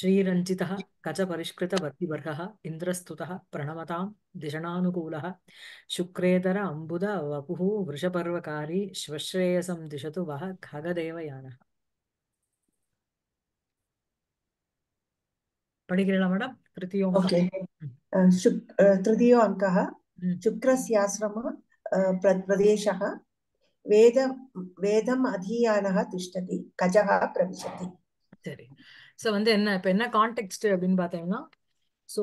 श्रीरञ्जितः कचपरिष्कृतवर्तिवर्हः इन्द्रस्तुतः प्रणमतां दिशणानुकूलः शुक्रेतर अम्बुद वपुः वृषपर्वकारी श्वश्रेयसं दिशतु वः खगदेवयानः पठिकेला मडम् तृतीयो तृतीयो अङ्कः शुक्रस्याश्रम प्रदेशः वेद वेदम् अधीयानः तिष्ठति कजः प्रविशति ஸோ வந்து என்ன இப்போ என்ன கான்டெக்ட் அப்படின்னு பார்த்தீங்கன்னா ஸோ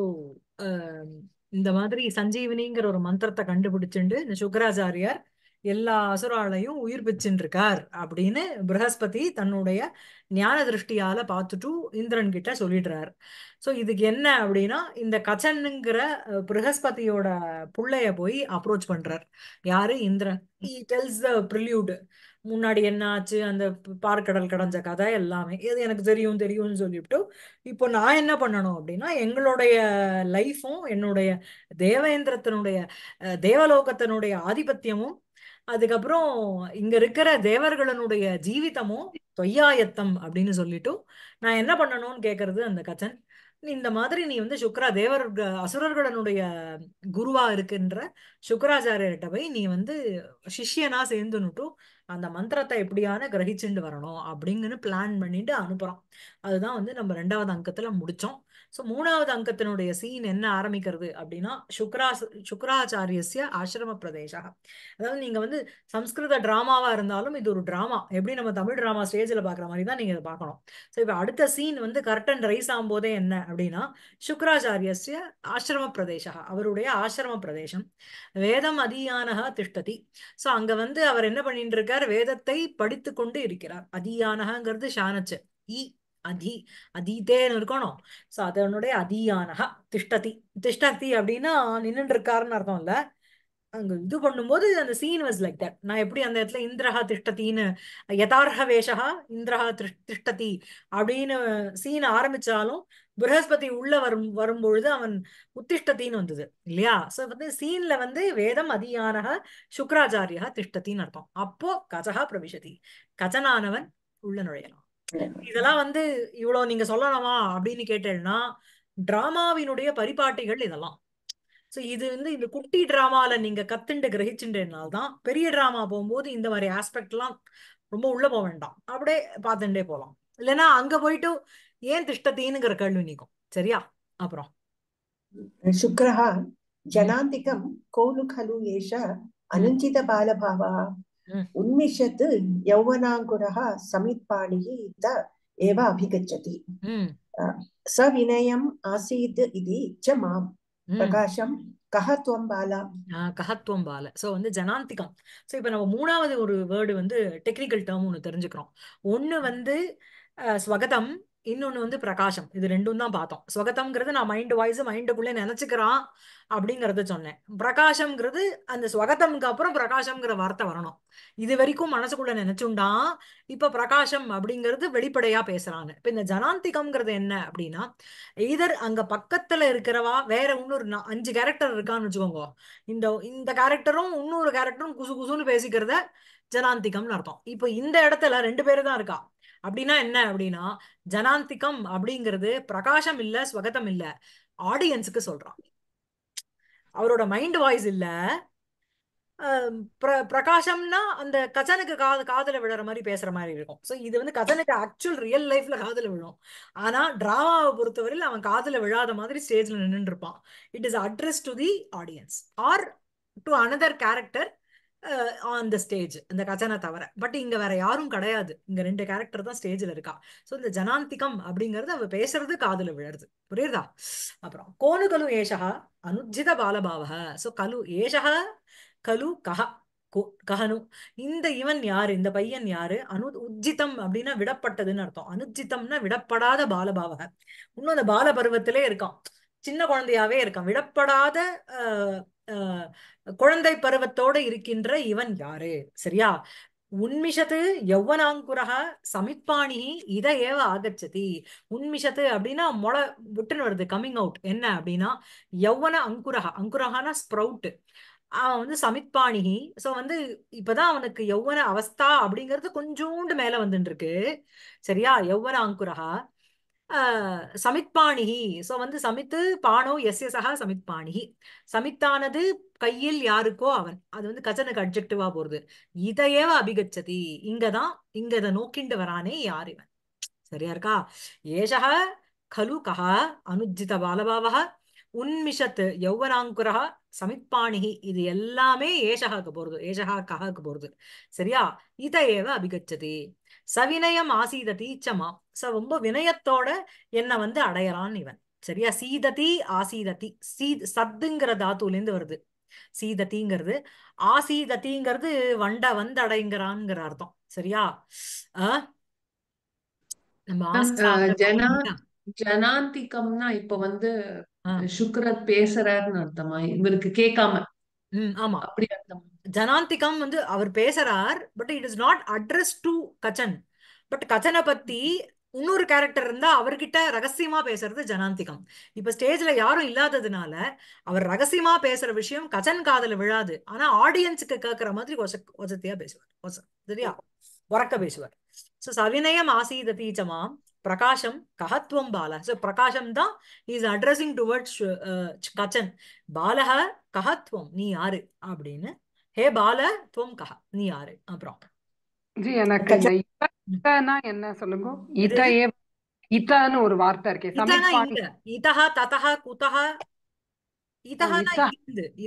இந்த மாதிரி சஞ்சீவினிங்கிற ஒரு மந்திரத்தை கண்டுபிடிச்சுண்டு இந்த சுக்கராச்சாரியார் எல்லா அசுராலையும் உயிர் பிச்சுருக்கார் அப்படின்னு ப்ரகஸ்பதி தன்னுடைய ஞான திருஷ்டியால பார்த்துட்டு இந்திரன் கிட்ட சொல்லிடுறாரு ஸோ இதுக்கு என்ன அப்படின்னா இந்த கச்சனுங்கிற ப்ரகஸ்பதியோட பிள்ளைய போய் அப்ரோச் பண்றார் யாரு இந்திரன் ஹி டெல்ஸ் த ப்ரில்யூடு முன்னாடி என்ன ஆச்சு அந்த பார்க்கடல் கடைஞ்ச கதை எல்லாமே இது எனக்கு தெரியும் தெரியும்னு சொல்லிவிட்டு இப்போ நான் என்ன பண்ணணும் அப்படின்னா எங்களுடைய லைஃப்பும் என்னுடைய தேவேந்திரத்தினுடைய தேவலோகத்தினுடைய ஆதிபத்தியமும் அதுக்கப்புறம் இங்க இருக்கிற தேவர்களனுடைய ஜீவிதமும் தொய்யாயத்தம் அப்படின்னு சொல்லிட்டு நான் என்ன பண்ணணும்னு கேட்கறது அந்த கச்சன் இந்த மாதிரி நீ வந்து சுக்ரா தேவர் அசுரர்களனுடைய குருவா இருக்கின்ற சுக்கராச்சாரியர்கிட்ட போய் நீ வந்து சிஷ்யனா சேர்ந்துன்னுட்டும் அந்த மந்திரத்தை எப்படியான கிரகிச்சுண்டு வரணும் அப்படிங்கன்னு பிளான் பண்ணிட்டு அனுப்புறோம் அதுதான் வந்து நம்ம ரெண்டாவது அங்கத்துல முடிச்சோம் ஸோ மூணாவது அங்கத்தினுடைய சீன் என்ன ஆரம்பிக்கிறது அப்படின்னா சுக்ரா சுக்ராச்சாரியசிய ஆசிரம பிரதேசம் அதாவது நீங்க வந்து சம்ஸ்கிருத டிராமாவா இருந்தாலும் இது ஒரு ட்ராமா எப்படி நம்ம தமிழ் டிராமா ஸ்டேஜில் பார்க்குற மாதிரி தான் நீங்கள் அதை பார்க்கணும் ஸோ இப்போ அடுத்த சீன் வந்து கர்டன் ரைஸ் ஆகும்போதே என்ன அப்படின்னா சுக்ராச்சாரியசிய ஆசிரம பிரதேசம் அவருடைய ஆசிரம பிரதேசம் வேதம் அதியானக திஷ்டதி ஸோ அங்க வந்து அவர் என்ன பண்ணிட்டு இருக்கார் வேதத்தை படித்து கொண்டு இருக்கிறார் அதியானகங்கிறது ஷானச்சு இ அதி அதீதேன்னு இருக்கணும் ஸோ அதனுடைய அதியானக திஷ்டதி திஷ்டதி அப்படின்னா நின்னு இருக்காருன்னு அர்த்தம் இல்லை அங்க இது பண்ணும்போது அந்த சீன் வாஸ் லைக் தட் நான் எப்படி அந்த இடத்துல இந்திரஹா திஷ்டத்தின்னு யதார்ஹ வேஷா இந்திரஹா திஷ்டதி அப்படின்னு சீன் ஆரம்பிச்சாலும் ப்ரஹஸ்பதி உள்ள வரும் வரும்பொழுது அவன் உத்திஷ்டத்தின்னு வந்தது இல்லையா ஸோ வந்து சீன்ல வந்து வேதம் அதியானக சுக்கராச்சாரியா திஷ்டத்தின்னு அர்த்தம் அப்போ கஜகா பிரவிஷதி கஜனானவன் உள்ள நுழையலாம் இதெல்லாம் வந்து இவ்வளவு நீங்க சொல்லலாமா அப்படின்னு கேட்டேன்னா டிராமாவினுடைய பரிபாட்டிகள் இதெல்லாம் ஸோ இது வந்து இந்த குட்டி டிராமால நீங்க கத்துண்டு கிரகிச்சுன்றதுனால தான் பெரிய டிராமா போகும்போது இந்த மாதிரி ஆஸ்பெக்ட்லாம் ரொம்ப உள்ள போக வேண்டாம் அப்படியே பார்த்துட்டே போகலாம் இல்லைன்னா அங்க போயிட்டு ஏன் திஷ்டத்தீனுங்கிற கேள்வி நீக்கும் சரியா அப்புறம் சுக்ரஹா ஜனாந்திகம் கோலு கலு ஏஷ அனுஞ்சித பாலபாவா उन्मिषत् यौवनाङ्कुरः समित्पाणिः त एव अभिगच्छति सविनयम् आसीत् इति च मां பிரகாஷம் கஹத்துவம் பாலா கஹத்துவம் பால சோ வந்து ஜனாந்திகம் சோ இப்ப நம்ம மூணாவது ஒரு வேர்டு வந்து டெக்னிக்கல் டேர்ம் ஒன்னு தெரிஞ்சுக்கிறோம் ஒன்னு வந்து ஸ்வகதம் இன்னொன்று வந்து பிரகாஷம் இது ரெண்டும் தான் பார்த்தோம் ஸ்வகதம்ங்கிறது நான் மைண்ட் வாய்ஸ் மைண்டுக்குள்ளே நினச்சிக்கிறான் அப்படிங்கிறத சொன்னேன் பிரகாஷம்ங்கிறது அந்த ஸ்வகத்தம்க்கு அப்புறம் பிரகாஷம்ங்கிற வார்த்தை வரணும் இது வரைக்கும் மனசுக்குள்ளே நினைச்சுண்டான் இப்போ பிரகாஷம் அப்படிங்கிறது வெளிப்படையாக பேசுகிறாங்க இப்போ இந்த ஜனாந்திகம்ங்கிறது என்ன அப்படின்னா இதர் அங்கே பக்கத்தில் இருக்கிறவா வேற இன்னொரு அஞ்சு கேரக்டர் இருக்கான்னு வச்சுக்கோங்க இந்த இந்த கேரக்டரும் இன்னொரு கேரக்டரும் குசு குசுன்னு பேசிக்கிறத ஜனாந்திகம்னு அர்த்தம் இப்போ இந்த இடத்துல ரெண்டு பேர் தான் இருக்கா அப்படின்னா என்ன அப்படின்னா ஜனாந்திகம் அப்படிங்கிறது பிரகாசம் இல்ல ஸ்வகதம் இல்ல ஆடியன்ஸுக்கு சொல்றான் அவரோட மைண்ட் வாய்ஸ் இல்ல பிரகாஷம்னா அந்த கசனுக்கு காது காதல விழுற மாதிரி பேசுற மாதிரி இருக்கும் ஸோ இது வந்து கசனுக்கு ஆக்சுவல் ரியல் லைஃப்ல காதல விழும் ஆனா டிராமாவை பொறுத்தவரையில் அவன் காதல விழாத மாதிரி ஸ்டேஜ்ல நின்றுருப்பான் இருப்பான் it is address to the audience or to another character on the stage இந்த கஜனை தவிர பட் இங்க வேற யாரும் கிடையாது இங்க ரெண்டு கேரக்டர் தான் ஸ்டேஜ்ல இருக்கா ஸோ இந்த ஜனாந்திகம் அப்படிங்கிறது அவ பேசுறது காதுல விழருது புரியுதா அப்புறம் கோனு கலு ஏஷகா அனுஜித பாலபாவக ஸோ கலு ஏஷகா கலு கஹ கஹனு இந்த இவன் யாரு இந்த பையன் யாரு அனு உஜ்ஜிதம் அப்படின்னா விடப்பட்டதுன்னு அர்த்தம் அனுஜிதம்னா விடப்படாத பாலபாவக இன்னும் அந்த பால பருவத்திலே இருக்கான் சின்ன குழந்தையாவே இருக்கான் விடப்படாத குழந்தை பருவத்தோட இருக்கின்ற இவன் யாரு சரியா உன்மிஷத்து யௌவனாங்குரக சமிப்பாணி இதை ஏவ ஆகச்சதி உன்மிஷத்து அப்படின்னா முளை விட்டுன்னு வருது கம்மிங் அவுட் என்ன அப்படின்னா யௌவன அங்குரக அங்குரகான ஸ்ப்ரௌட் அவன் வந்து சமிப்பாணிகி ஸோ வந்து இப்பதான் அவனுக்கு யௌவன அவஸ்தா அப்படிங்கிறது கொஞ்சோண்டு மேல வந்துட்டு இருக்கு சரியா யௌவன அங்குரகா சமித்பாணிகி ஸோ வந்து சமித்து பானோ எஸ்ய சகா சமித்பாணிகி சமித்தானது கையில் யாருக்கோ அவன் அது வந்து கஜனுக்கு அப்ஜெக்டிவா போறது இதையேவ அபிகச்சதி இங்கதான் இங்க இதை நோக்கிண்டு வரானே யார் இவன் சரியா இருக்கா ஏஷா கலு கஹா அனுஜித பாலபாவக உன்மிஷத் யௌவனாங்குரா சமித்பாணிகி இது எல்லாமே ஏஷகாக்கு போறது ஏஷகா கஹாக்கு போறது சரியா இதையேவ அபிகச்சதி சவினயம் ஆசீததி சமாம் ச ரொம்ப வினயத்தோட என்னை வந்து அடையறான் இவன் சரியா சீததி ஆசீததி சீ சத்துங்கிற தாத்துலேருந்து வருது சீததிங்கிறது ஆசீததிங்கிறது வண்ட வந்து அடைங்கிறான்ங்கிற அர்த்தம் சரியா நம்ம ஜனாந்திகம்னா இப்ப வந்து சுக்கரத் பேசுறாருன்னு அர்த்தமா இவருக்கு கேட்காம ஆமா அப்படி அர்த்தமா ஜனாந்திகம் வந்து அவர் பேசுறார் but it is not address to Kachan but கச்சனை பத்தி இன்னொரு கேரக்டர் இருந்தா அவர்கிட்ட ரகசியமா பேசுறது ஜனாந்திகம் இப்ப ஸ்டேஜ்ல யாரும் இல்லாததுனால அவர் ரகசியமா பேசுற விஷயம் கச்சன் காதல விழாது ஆனா ஆடியன்ஸுக்கு கேட்கற மாதிரி ஒசத்தியா பேசுவார் சரியா உறக்க பேசுவார் சோ சவினயம் ஆசீத தீச்சமாம் பிரகாஷம் ககத்துவம் பால சோ பிரகாஷம் தான் இஸ் அட்ரஸிங் டுவர்ட்ஸ் கச்சன் பாலக ககத்துவம் நீ யாரு அப்படின்னு ஹே பால துவம் நீ யாரு அப்புறம் ஜி எனக்கு என்ன சொல்லுங்க ஒரு வார்த்தை இருக்கே இதானா இங்க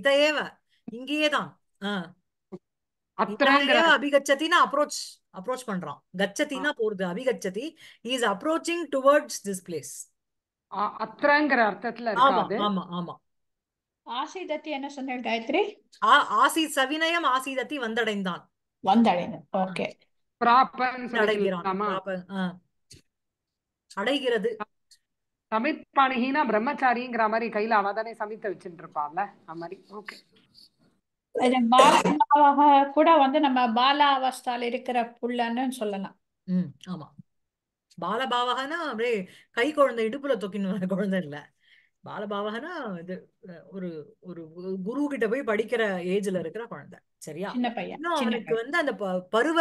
இதஹா ததஹா அப்ரோச் அப்ரோச் பண்றான் கச்சத்தின்னா போறது அபிகச்சதி is approaching towards this place அத்திரங்கிற அர்த்தத்துல இருக்காது ஆமா ஆமா ஆமா ஆசிதத்தி என்ன சொன்னாள் காயத்ரி ஆசி சவினயம் ஆசிதத்தி வந்தடைந்தான் வந்தடைந்தான் ஓகே அடைகிறது சமிப்பாணினா பிரம்மச்சாரிங்கிற மாதிரி கையில அவ தானே சமித்த வச்சுட்டு இருப்பாள்ல அந்த மாதிரி ஓகே கூட வந்து நம்ம பாலாவஸ்தால இருக்கிற புள்ளன்னு சொல்லலாம் ம் ஆமா பாலபாவகன்னா அப்படியே கை குழந்தை இடுப்புல தொக்கின்னு குழந்தை இல்லை பாலபாவகனா இது ஒரு ஒரு குரு கிட்ட போய் படிக்கிற ஏஜ்ல இருக்கிற குழந்தை சரியா இன்னும் அவனுக்கு வந்து அந்த பருவ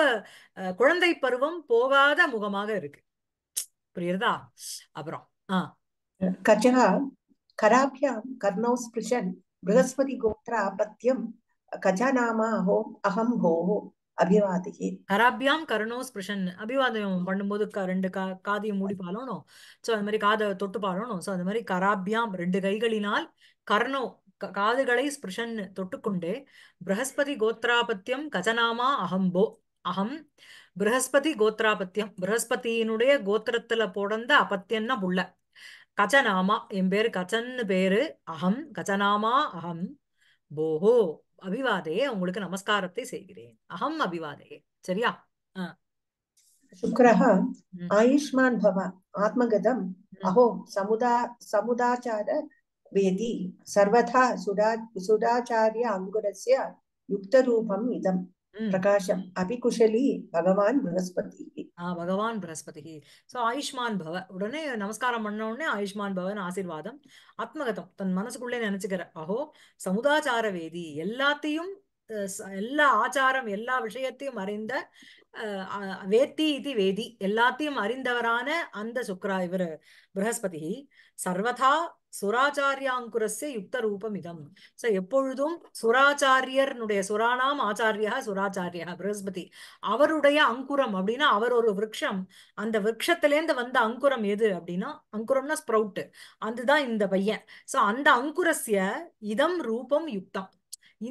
குழந்தை பருவம் போகாத முகமாக இருக்கு புரியுறதா அப்புறம் ஆஹ் கஜா கராபியாம் கர்ணோ ஸ்பிருஷன் பிருகஸ்பதி கோத்ரா பத்தியம் கஜா நாமா அஹம் ஹோஹோ அபிவாதிகி கராபியாம் கருணோ ஸ்பிருஷன் அபிவாதம் பண்ணும்போது ரெண்டு கா காதையும் மூடி பாலணும் ஸோ அது மாதிரி காதை தொட்டு பாலணும் ஸோ அது மாதிரி கராபியாம் ரெண்டு கைகளினால் கர்ணோ காதுகளை ஸ்பிருஷன் தொட்டுக்கொண்டே பிரகஸ்பதி கோத்ராபத்தியம் கஜநாமா அகம்போ அகம் பிரகஸ்பதி கோத்ராபத்தியம் பிரகஸ்பதியினுடைய கோத்திரத்துல போடந்த அப்பத்தியன்னா புள்ள கஜநாமா என் பேரு கஜன்னு பேரு அகம் கஜநாமா அகம் போஹோ அபிவாதையே உங்களுக்கு நமஸ்காரத்தை செய்கிறேன் அகம் அபிவாதையே சரியா சுக்கரஹ ஆயுஷ்மான் பவ ஆத்மகதம் அஹோ சமுதா சமுதாச்சார வேதி சர்வதா சுடா சுடாச்சாரிய அங்குரஸ்ய யுக்தரூபம் இதம் பிரகாஷம் अपि कुशली பகவான் बृहस्पति ஆஹ் பகவான் பிரகஸ்பதி சோ ஆயுஷ்மான் பவ உடனே நமஸ்காரம் பண்ண உடனே ஆயுஷ்மான் பவன் ஆசீர்வாதம் ஆத்மகதம் தன் மனசுக்குள்ளே நினைச்சுக்கிற அஹோ சமுதாச்சார வேதி எல்லாத்தையும் எல்லா ஆச்சாரம் எல்லா விஷயத்தையும் அறிந்த வேத்தி இது வேதி எல்லாத்தையும் அறிந்தவரான அந்த சுக்ரா இவர் பிரகஸ்பதி சர்வதா சுராச்சாரியாங்குரஸ்ய யுக்த ரூபம் இதம் சோ எப்பொழுதும் சுராச்சாரியர்னுடைய சுராணாம் ஆச்சாரியா சுராச்சாரியா பிரகஸ்பதி அவருடைய அங்குரம் அப்படின்னா அவர் ஒரு விரக்ஷம் அந்த விரக்ஷத்திலேருந்து வந்த அங்குரம் எது அப்படின்னா அங்குரம்னா ஸ்ப்ரவுட் அதுதான் இந்த பையன் சோ அந்த அங்குரஸ்ய இதம் ரூபம் யுக்தம்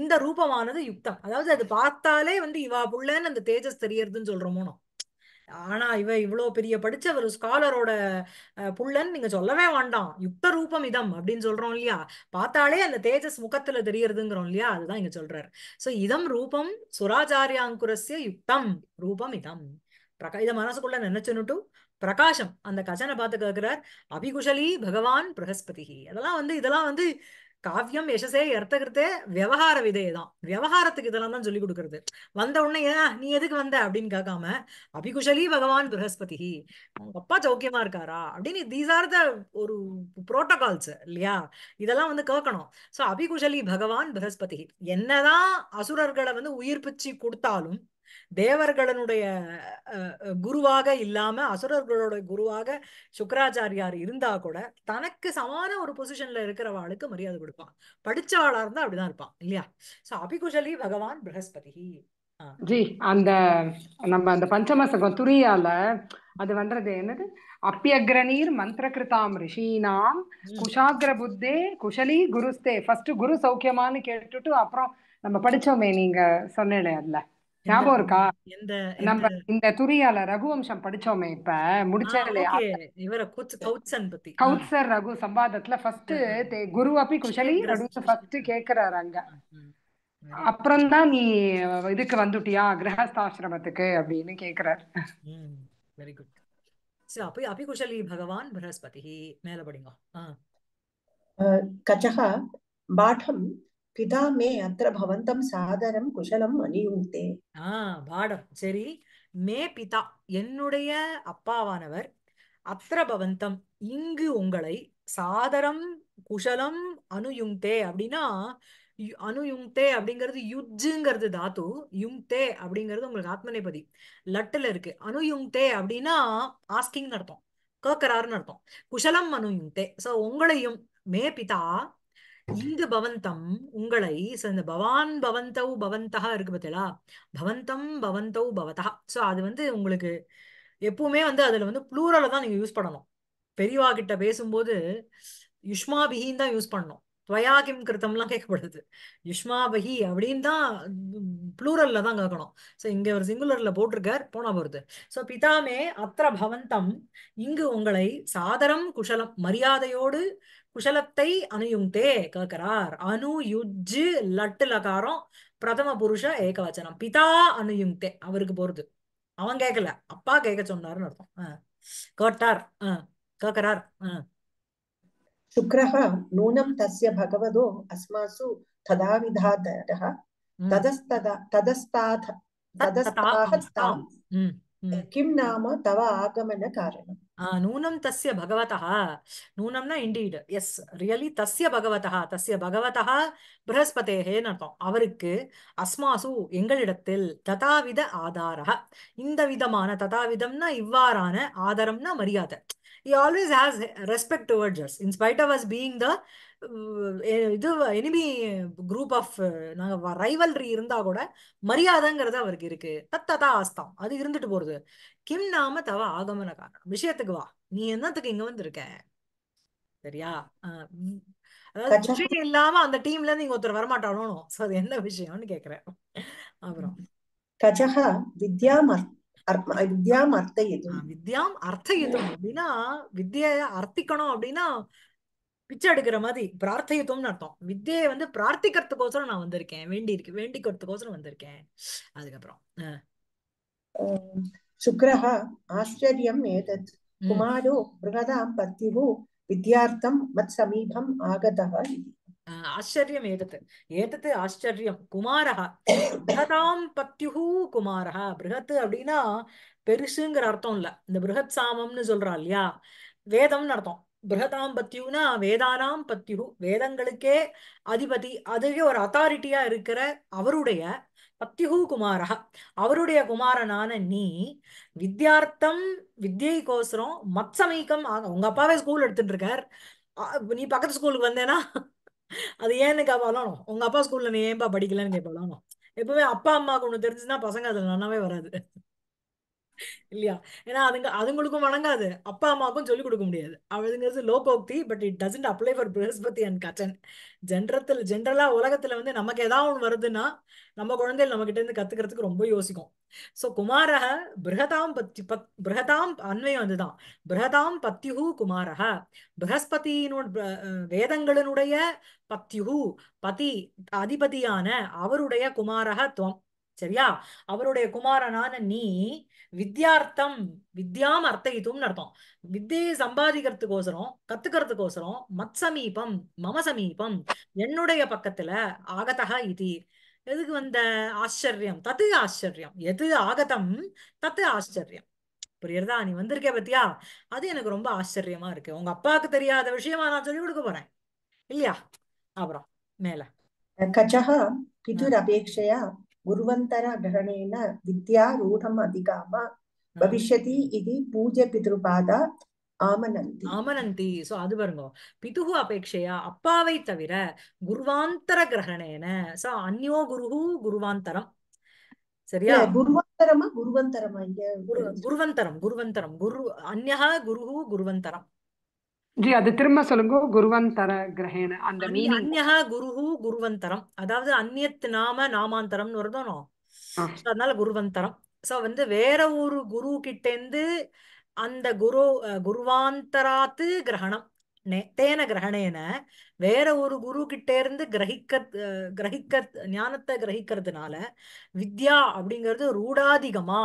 இந்த ரூபமானது யுக்தம் அதாவது அது பார்த்தாலே வந்து இவா புள்ளன்னு அந்த தேஜஸ் தெரியறதுன்னு சொல்றோமோ ஆனா இவ இவ்வளோ பெரிய படிச்ச ஒரு ஸ்காலரோட புள்ளன்னு நீங்க சொல்லவே வேண்டாம் யுக்த ரூபம் இதம் அப்படின்னு சொல்றோம் இல்லையா பார்த்தாலே அந்த தேஜஸ் முகத்துல தெரியறதுங்கிறோம் இல்லையா அதுதான் இங்க சொல்றாரு சோ இதம் ரூபம் சுராச்சாரியாங்குரஸ்ய யுக்தம் ரூபம் இதம் பிரகா இத மனசுக்குள்ள நினைச்சுன்னுட்டு பிரகாஷம் அந்த கஜனை பார்த்து கேட்கிறார் அபிகுஷலி பகவான் பிரகஸ்பதி அதெல்லாம் வந்து இதெல்லாம் வந்து காவியம் யசசே எர்த்தகிறதே விவகார விதையை தான் விவகாரத்துக்கு இதெல்லாம் தான் சொல்லி கொடுக்கறது வந்த உடனே ஏன் நீ எதுக்கு வந்த அப்படின்னு கேட்காம அபிகுஷலி பகவான் பிரகஸ்பதி அவங்க அப்பா சௌக்கியமா இருக்காரா அப்படின்னு தீஸ் ஆர் த ஒரு புரோட்டோகால்ஸ் இல்லையா இதெல்லாம் வந்து கேட்கணும் ஸோ அபிகுஷலி பகவான் பிரகஸ்பதி என்னதான் அசுரர்களை வந்து உயிர்ப்பிச்சு கொடுத்தாலும் தேவர்களனுடைய குருவாக இல்லாம அசுரர்களோட குருவாக சுக்கராச்சாரியார் இருந்தா கூட தனக்கு சமான ஒரு பொசிஷன்ல இருக்கிறவாளுக்கு மரியாதை கொடுப்பான் படிச்சவாளா இருந்தா அப்படிதான் இருப்பான் இல்லையா சோ அபிகுஷலி பகவான் பிரகஸ்பதி ஜி அந்த நம்ம அந்த பஞ்சமசகம் துரியால அது வந்தது என்னது அப்பியக்ரணீர் மந்திரகிருதாம் ரிஷீனாம் குஷாகிர புத்தே குஷலி குருஸ்தே ஃபர்ஸ்ட் குரு சௌக்கியமான்னு கேட்டுட்டு அப்புறம் நம்ம படிச்சோமே நீங்க சொன்னேன் அதுல ஞாபகம் இருக்கா எந்த நம்ம இந்த துரியால ரகுவம்சம் படிச்சோமே இப்ப முடிச்சதுல இவர கௌத்சன் பத்தி கௌத்சர் ரகு சம்பாதத்துல ஃபர்ஸ்ட் குரு அப்பி குஷலி ஃபர்ஸ்ட் கேக்குறாரு அங்க அப்புறம் தான் நீ இதுக்கு வந்துட்டியா கிரகஸ்தாசிரமத்துக்கு அப்படின்னு கேக்குறாரு வெரி குட் சரி அப்போ அபிகுஷலி பகவான் பிரகஸ்பதி மேல படிங்க கச்சகா பாடம் பிதா மே அத்திர பவந்தம் சாதரம் குஷலம் அணியுங்தே ஆ பாடம் சரி மே பிதா என்னுடைய அப்பாவானவர் அத்திர பவந்தம் இங்கு உங்களை சாதரம் குஷலம் அனுயுங்தே அப்படின்னா அணுயுங்தே அப்படிங்கிறது யுஜ்ஜுங்கிறது தாத்து யுங்தே அப்படிங்கிறது உங்களுக்கு ஆத்மநேபதி லட்டுல இருக்கு அணுயுங்தே அப்படின்னா ஆஸ்கிங் அர்த்தம் கேட்கிறாருன்னு அர்த்தம் குஷலம் அணுயுங்தே சோ உங்களையும் மே பிதா நீங்க பவந்தம் உங்களை இந்த பவான் பவந்தௌ பவந்தகா இருக்கு பார்த்தீங்களா பவந்தம் பவந்தௌ பவதா ஸோ அது வந்து உங்களுக்கு எப்பவுமே வந்து அதில் வந்து ப்ளூரலை தான் நீங்கள் யூஸ் பண்ணணும் பெரியவா கிட்ட பேசும்போது யுஷ்மாபிகின்னு தான் யூஸ் பண்ணணும் துவயா கிம் கிருத்தம்லாம் கேட்கப்படுது யுஷ்மாபகி அப்படின்னு தான் ப்ளூரல்ல தான் கேட்கணும் ஸோ இங்கே ஒரு சிங்குலரில் போட்டிருக்கார் போனா வருது ஸோ பிதாமே அத்திர பவந்தம் இங்கு உங்களை சாதரம் குஷலம் மரியாதையோடு குஷலத்தை அனுயுங்தே கேட்கிறார் அனுயுஜு லட்டு லகாரம் பிரதம புருஷ ஏகவச்சனம் பிதா அனுயுங்தே அவருக்கு போறது அவன் கேட்கல அப்பா கேட்க சொன்னாருன்னு அர்த்தம் கேட்டார் கேட்கிறார் சுக்ரஹ நூனம் தஸ்ய பகவதோ அஸ்மாசு ததாவிதாதரஹ ததஸ்ததா ததஸ்தாத் ததஸ்தாக தாம் किं नाम तव आगमनकारणम् नूनं तस्य भगवतः नूनं न இண்டீட் எஸ் ரியலி தஸ்ய பகவதः தஸ்ய பகவதः பிருஹஸ்பதேகேன்னு அர்த்தம் அவருக்கு அஸ்மாசு எங்களிடத்தில் ததாவித ஆதாரः இந்த விதமான ததாவிதம்னா இவ்வாறான ஆதாரம்னா மரியாதை he always has respect towards us in spite of us being the இது எனிமி குரூப் ஆஃப் நாங்க ரைவல்ரி இருந்தா கூட மரியாதைங்கிறது அவருக்கு இருக்கு தத்ததா ஆஸ்தாம் அது இருந்துட்டு போறது கிம் நாம தவ ஆகமன காரணம் விஷயத்துக்கு வா நீ என்னத்துக்கு இங்க வந்திருக்க சரியா அதாவது விஷயம் இல்லாம அந்த டீம்ல இருந்து இங்க ஒருத்தர் வரமாட்டானோ சோ அது என்ன விஷயம்னு கேக்குறேன் அப்புறம் கஜஹ வித்யாம் வித்யாம் அர்த்தயதும் வித்யாம் அர்த்தயதும் அப்படின்னா வித்ய அர்த்திக்கணும் அப்படின்னா பிச்சை எடுக்கிற மாதிரி பிரார்த்தித்தோம்னு அர்த்தம் வித்தியை வந்து பிரார்த்திக்கிறதுக்கோசரம் நான் வந்திருக்கேன் வேண்டி இருக்கு வேண்டிக்கிறதுக்கோசரம் வந்திருக்கேன் அதுக்கப்புறம் சுக்ரஹ ஆச்சரியம் ஏதத் குமாரோ மிருகதாம் வித்யார்த்தம் மத் சமீபம் ஆகதா ஆச்சரியம் ஏதத்து ஏதத்து ஆச்சரியம் குமாரஹா பிரகதாம் பத்யுஹு குமாரஹ பிருகத் அப்படின்னா பெருசுங்கிற அர்த்தம் இல்ல இந்த பிரகத் சாமம்னு சொல்றா இல்லையா வேதம்னு அர்த்தம் பிரகதாம் பத்தியுனா வேதானாம் பத்தியு வேதங்களுக்கே அதிபதி அதுவே ஒரு அத்தாரிட்டியா இருக்கிற அவருடைய பத்தியு குமாரா அவருடைய குமாரனான நீ வித்யார்த்தம் வித்யை கோசரம் மத்சமீக்கம் ஆக உங்க அப்பாவே ஸ்கூல் எடுத்துட்டு இருக்கார் நீ பக்கத்து ஸ்கூலுக்கு வந்தேனா அது ஏன்னு கேட்பாலும் உங்க அப்பா ஸ்கூல்ல நீ ஏன்பா படிக்கலன்னு கேட்பாலும் எப்பவுமே அப்பா அம்மாவுக்கு ஒண்ணு தெரிஞ்சுன்னா பசங்க அதுல நல்லாவே வராது இல்லையா ஏன்னா அதுங்க அதுங்களுக்கும் வணங்காது அப்பா அம்மாவுக்கும் சொல்லிக் கொடுக்க முடியாது அவளுங்கிறது லோகோக்தி but it doesn't apply for Brihaspati and கட்டன் ஜென்ரத்தில் ஜென்ரலாக உலகத்தில் வந்து நமக்கு ஏதாவது ஒன்று வருதுன்னா நம்ம குழந்தைகள் நம்ம கிட்ட இருந்து கத்துக்கிறதுக்கு ரொம்ப யோசிக்கும் ஸோ குமாரக பிரகதாம் பத்தி பத் பிரகதாம் அண்மையும் அதுதான் பிரகதாம் பத்யுஹு குமாரக பிரகஸ்பதியினோட வேதங்களினுடைய பத்யுஹு பதி அதிபதியான அவருடைய குமாரக துவம் சரியா அவருடைய குமாரனான நீ வித்யார்த்தம் வித்யாம் அர்த்தயித்தும்னு அர்த்தம் வித்தியை சம்பாதிக்கிறதுக்கோசரம் கத்துக்கிறதுக்கோசரம் மத் சமீபம் மம சமீபம் என்னுடைய பக்கத்துல ஆகதா இது எதுக்கு வந்த ஆச்சரியம் தத்து ஆச்சரியம் எது ஆகதம் தத்து ஆச்சரியம் புரியுறதா நீ வந்திருக்கிய பத்தியா அது எனக்கு ரொம்ப ஆச்சரியமா இருக்கு உங்க அப்பாவுக்கு தெரியாத விஷயமா நான் சொல்லி கொடுக்க போறேன் இல்லையா அப்புறம் மேல கச்சக பிதுர் அபேட்சையா पूर्वन्तरग्रहणेन विद्यारूढम् अधिकाम பவிஷதி இது பூஜ பித்ருபாதா ஆமனந்தி ஆமனந்தி சோ அது பாருங்க பிதுகு அபேட்சையா அப்பாவை தவிர குருவாந்தர கிரகணேன சோ அந்யோ குருஹு குருவாந்தரம் சரியா குருவாந்தரமா குருவந்தரமா குருவந்தரம் குருவந்தரம் குரு அந்யா குருஹு குருவந்தரம் ஜி அது திரும்ப சொல்லுங்க குருவந்தர கிரகண அந்த மீனிங் அந்நகா குருஹு குருவந்தரம் அதாவது அந்நியத் நாம நாமாந்தரம்னு வருதோ அதனால குருவந்தரம் சோ வந்து வேற ஒரு குரு இருந்து அந்த குரு குருவாந்தராத்து கிரகணம் தேன கிரகணேன வேற ஒரு குரு கிட்ட இருந்து கிரகிக்க கிரகிக்க ஞானத்தை கிரகிக்கிறதுனால வித்யா அப்படிங்கிறது ரூடாதிகமா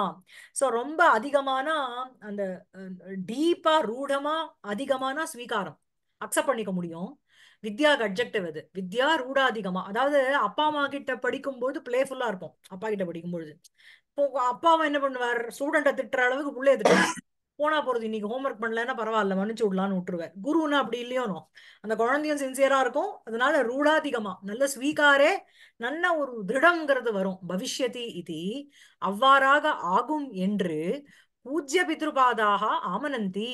ஸோ ரொம்ப அதிகமானா அந்த டீப்பா ரூடமா அதிகமானா ஸ்வீகாரம் அக்செப்ட் பண்ணிக்க முடியும் வித்யா அப்ஜெக்டிவ் அது வித்யா ரூடாதிகமா அதாவது அப்பா அம்மா கிட்ட படிக்கும்போது பிளேஃபுல்லா இருப்போம் அப்பா கிட்ட படிக்கும்போது இப்போ அப்பாவை என்ன பண்ணுவார் ஸ்டூடெண்ட்டை திட்டுற அளவுக்கு பிள்ளைய திட்டுவார் போனா போறது இன்னைக்கு ஹோம்ஒர்க் பண்ணலன்னா பரவாயில்ல மன்னிச்சு விடலான்னு விட்டுருவேன் குருன்னா அப்படி இல்லையோனோ அந்த குழந்தையும் சின்சியரா இருக்கும் அதனால ரூடாதிகமா நல்ல ஸ்வீகாரே நல்ல ஒரு திருடம்ங்கிறது வரும் பவிஷ்யதி இது அவ்வாறாக ஆகும் என்று பூஜ்ய பித்ருபாதாக ஆமனந்தி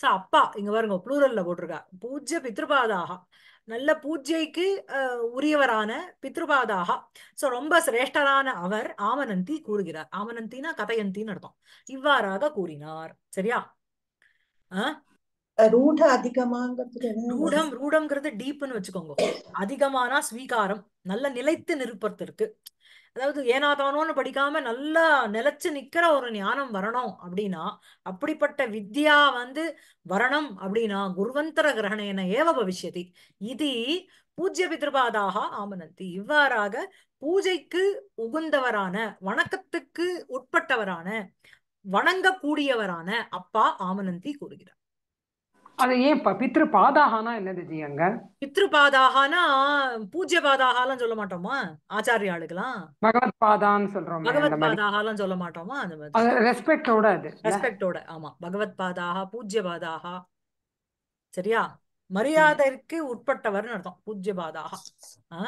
ச அப்பா இங்க பாருங்க ப்ளூரல்ல போட்டிருக்கா பூஜ்ய பித்ருபாதாக நல்ல பூஜைக்கு உரியவரான பித்ருபாதாக சோ ரொம்ப சிரேஷ்டரான அவர் ஆமனந்தி கூறுகிறார் ஆமனந்தினா கதையந்தின்னு அர்த்தம் இவ்வாறாக கூறினார் சரியா ஆஹ் ரூட அதிகமாங்கிறது ரூடம் ரூடம்ங்கிறது டீப்னு வச்சுக்கோங்க அதிகமானா ஸ்வீகாரம் நல்ல நிலைத்து நிற்பதற்கு அதாவது ஏனாதானோன்னு படிக்காம நல்லா நிலைச்சு நிக்கிற ஒரு ஞானம் வரணும் அப்படின்னா அப்படிப்பட்ட வித்யா வந்து வரணும் அப்படின்னா குருவந்தர கிரகணேன ஏவ பவிஷ்யதி இது பூஜ்ய பிதிருபாதாக ஆமனந்தி இவ்வாறாக பூஜைக்கு உகுந்தவரான வணக்கத்துக்கு உட்பட்டவரான வணங்கக்கூடியவரான அப்பா ஆமனந்தி கூறுகிறார் அது ஏன் பித்ரு பாதாகனா என்னது ஜி அங்க பித்ரு பாதாகனா பூஜ்ய பாதாகலாம் சொல்ல மாட்டோமா ஆச்சாரியாளுக்கெல்லாம் பகவத் பாதான்னு சொல்றோம் பகவத் பாதாகலாம் சொல்ல மாட்டோமா அந்த மாதிரி ரெஸ்பெக்டோட அது ரெஸ்பெக்டோட ஆமா பகவத் பாதாகா பூஜ்ய பாதாகா சரியா மரியாதைக்கு உட்பட்டவர்னு அர்த்தம் பூஜ்ய பாதாகா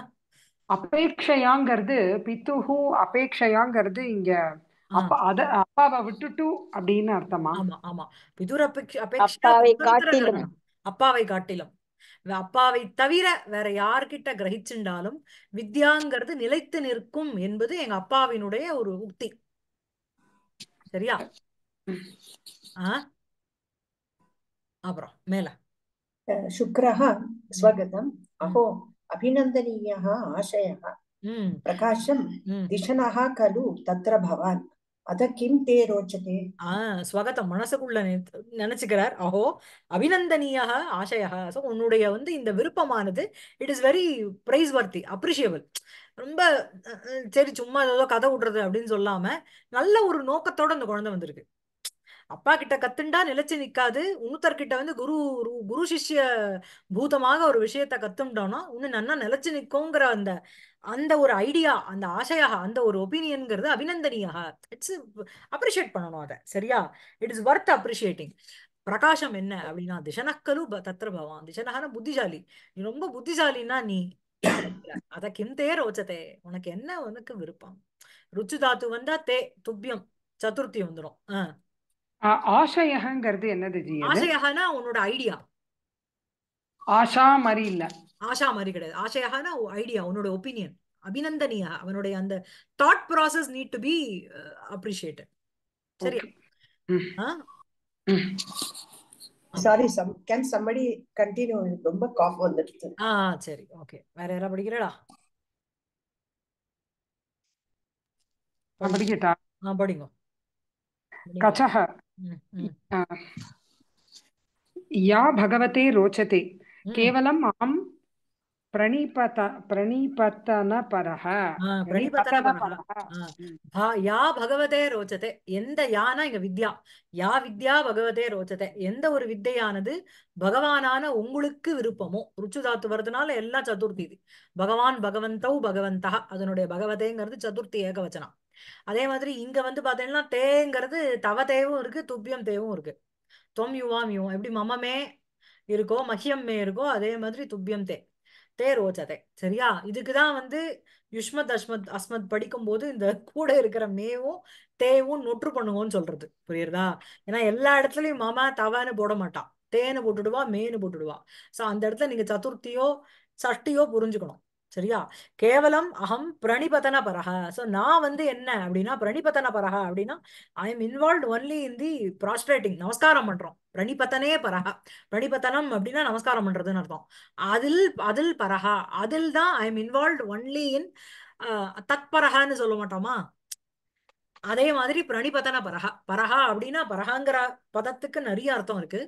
அபேக்ஷையாங்கிறது பித்துஹு அபேக்ஷையாங்கிறது இங்க அப்பாவை விட்டுட்டு அப்படின்னு அர்த்தமா ஆமா ஆமா காட்டிலும் அப்பாவை காட்டிலும் அப்பாவை தவிர வேற யார்கிட்ட கிரகிச்சுண்டாலும் வித்யாங்கிறது நிலைத்து நிற்கும் என்பது எங்க அப்பாவினுடைய ஒரு உக்தி சரியா அப்புறம் மேல சுக்ரஹ ஸ்வகதம் அஹோ அபிநந்தனீய ஆசய பிரகாஷம் दिशनः கலு तत्र அத கிம் தே ரோச்சதே ஆஹ் ஸ்வகதம் மனசுக்குள்ள நினைச்சுக்கிறார் அஹோ அபிநந்தனியாக ஆசையாக ஸோ உன்னுடைய வந்து இந்த விருப்பமானது it is very praiseworthy appreciable ரொம்ப சரி சும்மா ஏதோ கதை விடுறது அப்படின்னு சொல்லாம நல்ல ஒரு நோக்கத்தோட அந்த குழந்தை வந்திருக்கு அப்பா கிட்ட கத்துண்டா நிலைச்சு நிக்காது உணுத்தர்கிட்ட வந்து குரு குரு சிஷ்ய பூதமாக ஒரு விஷயத்த கத்துண்டோம்னா இன்னும் நல்லா நிலைச்சு நிக்கோங்கிற அந்த அந்த ஒரு ஐடியா அந்த ஆசையாக அந்த ஒரு ஒப்பீனியன்ங்கிறது அபிநந்தனியாக இட்ஸ் அப்ரிஷியேட் பண்ணணும் அதை சரியா இட் இஸ் ஒர்த் அப்ரிஷியேட்டிங் பிரகாஷம் என்ன அப்படின்னா திசனக்கலு தத்திர பவான் திசனகான புத்திசாலி நீ ரொம்ப புத்திசாலின்னா நீ அத கிம்தே ரோச்சதே உனக்கு என்ன உனக்கு விருப்பம் ருச்சு தாத்து வந்தா தே துப்பியம் சதுர்த்தி வந்துடும் ஆஹ் ஆசையகங்கிறது என்னது ஆசையகனா உன்னோட ஐடியா ஆஷா மாதிரி இல்ல ஆஷா மாதிரி கிடையாது ஆஷையாகனா ஐடியா உன்னோட ஒப்பீனியன் அபிநந்தனியா அவனுடைய அந்த thought process need to be appreciated சரியா sorry some can somebody continue ரொம்ப காஃப் வந்துருச்சு ஆ சரி ஓகே வேற யாரா படிக்கிறடா படிக்கட்டா ஆ படிங்க கச்சஹ யா பகவதே ரோச்சதே கேவலம் అహం ప్రణీపత ప్రణీపతన யா பகவதே ரோச்சதே எந்த யானா இங்க வித்யா யா வித்யா பகவதே ரோச்சதே எந்த ஒரு வித்தையானது பகவானான உங்களுக்கு விருப்பமோ ருச்சுதாத்து வருதுனால எல்லாம் சதுர்த்தி இது பகவான் பகவந்தௌ பகவந்தா அதனுடைய பகவதேங்கிறது சதுர்த்தி ஏகவச்சனம் அதே மாதிரி இங்க வந்து பாத்தீங்கன்னா தேங்கிறது தவ தேவும் இருக்கு துப்பியம் தேவும் இருக்கு தொம் யுவாம் யுவம் எப்படி மமமே இருக்கோ மஹியம் மே இருக்கோ அதே மாதிரி துப்பியம் தே தே ரோச்சதே சரியா இதுக்குதான் வந்து யுஷ்மத் அஸ்மத் அஸ்மத் படிக்கும் போது இந்த கூட இருக்கிற மேவும் தேவும் நொற்று பண்ணுங்கன்னு சொல்றது புரியுறதா ஏன்னா எல்லா இடத்துலயும் மாமா தவான்னு போட மாட்டான் தேன்னு போட்டுடுவா மேனு போட்டுடுவா சோ அந்த இடத்துல நீங்க சதுர்த்தியோ சட்டியோ புரிஞ்சுக்கணும் சரியா கேவலம் அகம் பிரணிபதன பரக ஸோ நான் வந்து என்ன அப்படின்னா பிரணிபதன பரக அப்படின்னா I am involve only in the prostrating நமஸ்காரம் பண்றோம் பிரணிபத்தனே பரக பிரணிபத்தனம் அப்படின்னா நமஸ்காரம் பண்றதுன்னு அர்த்தம் அதில் அதில் பரகா அதில் தான் I am involve only in தத்பரகன்னு சொல்ல மாட்டோமா அதே மாதிரி பிரணிபதன பரஹா பரஹா அப்படின்னா பரஹாங்கிற பதத்துக்கு நிறைய அர்த்தம் இருக்கு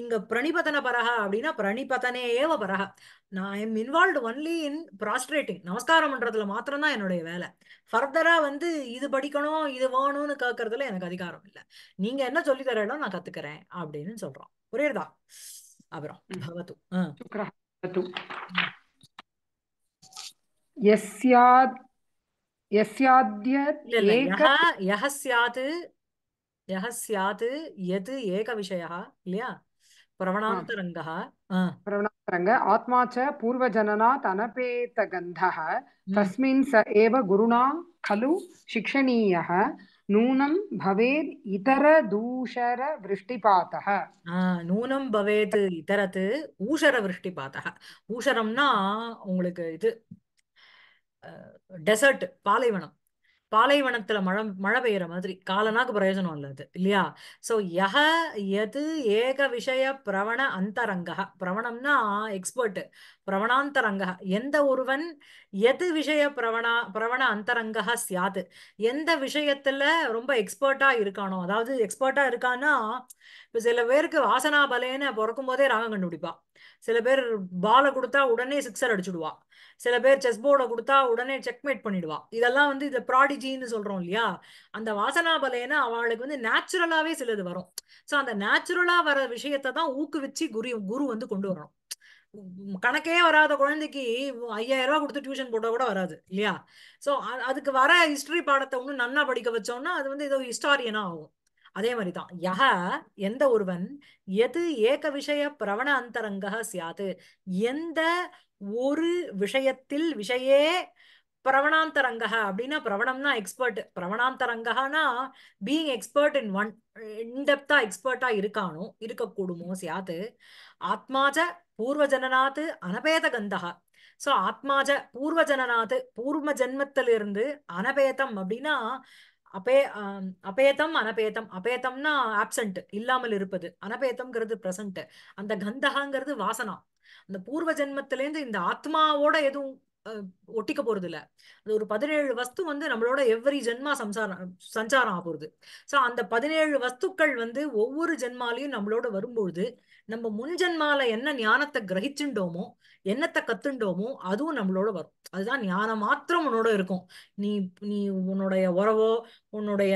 இங்க பிரணிபதன பரஹா அப்படின்னா பிரணிபதனேவ பரஹா நான் I'm involve only in prostrating நமஸ்காரம் பண்றதுல மாத்திரம் தான் என்னுடைய வேலை ஃபர்தரா வந்து இது படிக்கணும் இது வேணும்னு கேட்கறதுல எனக்கு அதிகாரம் இல்லை நீங்க என்ன சொல்லி தரணும் நான் கத்துக்கிறேன் அப்படின்னு சொல்றோம் புரியுறதா அப்புறம் பவத்து எஸ்யாத் யஹ சியாது யஹ சியாது எது ஏக விஷயா இல்லையா பிரவணாந்தரங்கா பிரவணாந்தரங்க ஆத்மா ச பூர்வஜனனாத் அனபேத கந்தः தஸ்மின் ச खलु शिक्षणीयः नूनं भवेत् इतरदूषरवृष्टिपातः நூனம் பவேத் இதரத்து ஊஷர விருஷ்டிபாத்தக ஊஷரம்னா உங்களுக்கு இது டெசர்ட் பாலைவனம் பாலைவனத்துல மழை மழை பெய்யற மாதிரி காலனாக்கு பிரயோஜனம் இல்லாது இல்லையா சோ யக எது ஏக விஷய பிரவண அந்தரங்க பிரவணம்னா எக்ஸ்பர்ட் பிரவணாந்தரங்க எந்த ஒருவன் எது விஷய பிரவணா பிரவண அந்தரங்கா சியாது எந்த விஷயத்துல ரொம்ப எக்ஸ்பர்ட்டா இருக்கானோ அதாவது எக்ஸ்பர்ட்டா இருக்கான்னா இப்போ சில பேருக்கு வாசனா பலேன்னு பிறக்கும் போதே ராகம் கண்டுபிடிப்பா சில பேர் பாலை கொடுத்தா உடனே சிக்ஸர் அடிச்சுடுவா சில பேர் செஸ் போர்டை கொடுத்தா உடனே செக்மேட் பண்ணிடுவா இதெல்லாம் வந்து இந்த ப்ராடி ஆரிஜின்னு சொல்றோம் இல்லையா அந்த வாசனா பலேன அவளுக்கு வந்து நேச்சுரலாவே சிலது வரும் சோ அந்த நேச்சுரலா வர விஷயத்தை தான் ஊக்குவிச்சு குரு குரு வந்து கொண்டு வரணும் கணக்கே வராத குழந்தைக்கு ஐயாயிரம் ரூபாய் கொடுத்து டியூஷன் போட்டால் கூட வராது இல்லையா ஸோ அதுக்கு வர ஹிஸ்டரி பாடத்தை இன்னும் நல்லா படிக்க வச்சோம்னா அது வந்து ஏதோ ஹிஸ்டாரியனா ஆகும் அதே மாதிரி தான் யக எந்த ஒருவன் எது ஏக விஷய பிரவண அந்தரங்க சியாது எந்த ஒரு விஷயத்தில் விஷயே பிரவணாந்தரங்கா அப்படின்னா பிரவணம்னா எக்ஸ்பர்ட் பிரவணாந்தரங்கன்னா பீயிங் எக்ஸ்பர்ட் இன் ஒன் இன்டெப்தா எக்ஸ்பர்ட்டா இருக்கானோ இருக்கக்கூடுமோ சியாத்து ஆத்மாஜ ஜனநாத்து அனபேத கந்தகா ஸோ ஆத்மாஜ ஜனநாத்து பூர்வ ஜென்மத்திலிருந்து அனபேதம் அப்படின்னா அபே அபேதம் அனபேதம் அபேதம்னா ஆப்சண்ட் இல்லாமல் இருப்பது அனபேதம்ங்கிறது பிரசன்ட் அந்த கந்தகாங்கிறது வாசனா அந்த பூர்வ ஜென்மத்திலேருந்து இந்த ஆத்மாவோட எதுவும் ஒட்டிக்க போறது இல்ல அது ஒரு பதினேழு வஸ்து வந்து நம்மளோட எவ்ரி ஜென்மா சம்சாரம் சஞ்சாரம் ஆக போறது ஸோ அந்த பதினேழு வஸ்துக்கள் வந்து ஒவ்வொரு ஜென்மாலையும் நம்மளோட வரும்பொழுது நம்ம முன்ஜென்மால என்ன ஞானத்தை கிரகிச்சுண்டோமோ என்னத்தை கத்துண்டோமோ அதுவும் நம்மளோட வரும் அதுதான் ஞானம் மாத்திரம் உன்னோட இருக்கும் நீ நீ உன்னுடைய உறவோ உன்னுடைய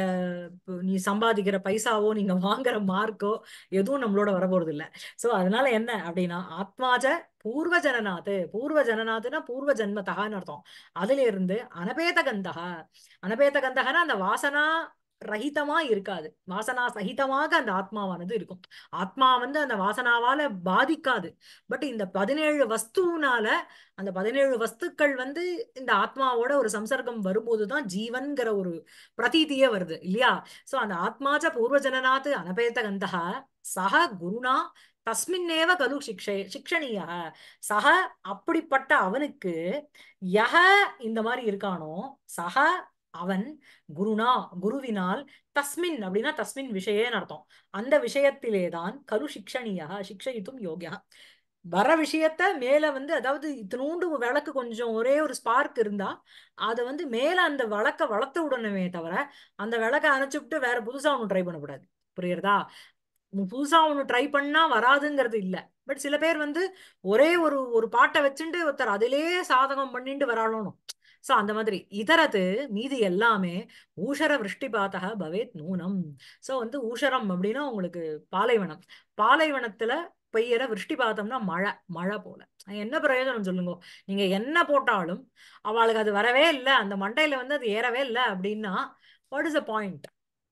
நீ சம்பாதிக்கிற பைசாவோ நீங்க வாங்குற மார்க்கோ எதுவும் நம்மளோட வரப்போறது இல்லை ஸோ அதனால என்ன அப்படின்னா ஆத்மாஜ பூர்வ ஜனநாத்து பூர்வ ஜனநாத்துனா பூர்வ ஜென்மத்தகான்னு அர்த்தம் அதுல இருந்து அனபேத கந்தகா அனபேத கந்தகனா அந்த வாசனா ரஹிதமா இருக்காது வாசனா சகிதமாக அந்த ஆத்மாவானது இருக்கும் ஆத்மா வந்து அந்த வாசனாவால பாதிக்காது பட் இந்த பதினேழு வஸ்துனால அந்த பதினேழு வஸ்துக்கள் வந்து இந்த ஆத்மாவோட ஒரு சம்சர்க்கம் வரும்போதுதான் ஜீவன்கிற ஒரு பிரதீதியே வருது இல்லையா சோ அந்த ஆத்மாச்ச பூர்வ ஜனநாத்து அனபேத கந்தகா சக குருணா தஸ்மின்னேவ கலு சிக்ஷை சிக்ஷணியா சக அப்படிப்பட்ட அவனுக்கு யக இந்த மாதிரி இருக்கானோ சக அவன் குருனா குருவினால் தஸ்மின் அப்படின்னா தஸ்மின் விஷயன்னு அர்த்தம் அந்த விஷயத்திலே தான் கரு சிக்ஷணியா சிக்ஷயித்தும் யோகியா வர விஷயத்த மேல வந்து அதாவது இத்தினூண்டு விளக்கு கொஞ்சம் ஒரே ஒரு ஸ்பார்க் இருந்தா அதை வந்து மேல அந்த விளக்க வளர்த்து விடணுமே தவிர அந்த விளக்க அணைச்சு விட்டு வேற புதுசா ஒன்னும் ட்ரை பண்ணக்கூடாது புரியுறதா புதுசா ஒன்று ட்ரை பண்ணா வராதுங்கிறது இல்லை பட் சில பேர் வந்து ஒரே ஒரு ஒரு பாட்டை வச்சுட்டு ஒருத்தர் அதிலே சாதகம் பண்ணிட்டு வராளணும் சோ அந்த மாதிரி இதரது மீதி எல்லாமே ஊஷர விருஷ்டி பாத்தக பவேத் நூனம் சோ வந்து ஊஷரம் அப்படின்னா உங்களுக்கு பாலைவனம் பாலைவனத்துல பெய்யற விருஷ்டி பார்த்தோம்னா மழை மழை போல என்ன பிரயோஜனம் சொல்லுங்க நீங்க என்ன போட்டாலும் அவளுக்கு அது வரவே இல்லை அந்த மண்டையில வந்து அது ஏறவே இல்லை அப்படின்னா வாட் இஸ் அ பாயிண்ட்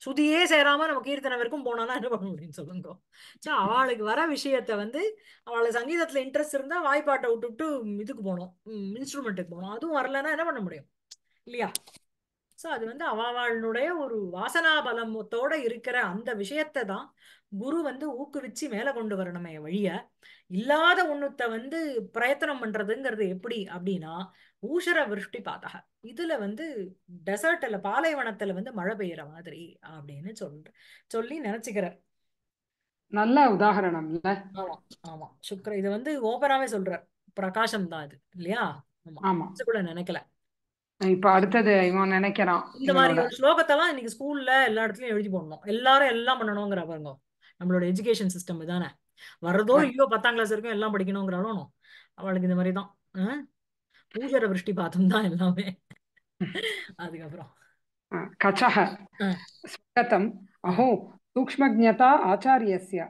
சுதியே சேராம நம்ம கீர்த்தனை வரைக்கும் போனாதான் என்ன பண்ண முடியும் சொல்லுங்க ஸோ அவளுக்கு வர விஷயத்த வந்து அவளை சங்கீதத்துல இன்ட்ரெஸ்ட் இருந்தா வாய்ப்பாட்டை விட்டுவிட்டு இதுக்கு போனோம் இன்ஸ்ட்ருமெண்ட்டுக்கு போனோம் அதுவும் வரலன்னா என்ன பண்ண முடியும் இல்லையா ஸோ அது வந்து அவளுடைய ஒரு வாசனா பலமத்தோட இருக்கிற அந்த விஷயத்தை தான் குரு வந்து ஊக்குவிச்சு மேலே கொண்டு வரணுமே வழிய இல்லாத ஒண்ணுத்த வந்து பிரயத்தனம் பண்றதுங்கிறது எப்படி அப்படின்னா ஊஷர விருஷ்டி பாதக இதுல வந்து டெசர்ட்ல பாலைவனத்துல வந்து மழை பெய்யற மாதிரி அப்படின்னு சொல் சொல்லி நினைச்சுக்கிறார் நல்ல உதாகரணம் ஆமா ஆமா சுக்கர இது வந்து ஓபராவே சொல்ற பிரகாசம் தான் இது இல்லையா ஆமா கூட நினைக்கல இப்ப அடுத்தது இவன் நினைக்கிறான் இந்த மாதிரி ஒரு ஸ்லோகத்தெல்லாம் இன்னைக்கு ஸ்கூல்ல எல்லா இடத்துலயும் எழுதி போடணும் எல்லாரும் எல்லாம் பண்ணணுங்கிற பாருங்க நம்மளோட எஜுகேஷன் சிஸ்டம் இதானே வர்றதோ ஐயோ பத்தாம் கிளாஸ் வரைக்கும் எல்லாம் படிக்கணுங்கிறாலும் அவளுக்கு இந்த மாதிரி தான் பூஜர விருஷ்டி பாத்தம் தான் எல்லாமே அதுக்கப்புறம் கச்சக ஸ்வகதம் அஹோ சூக்மஜதா ஆச்சாரியஸ்ய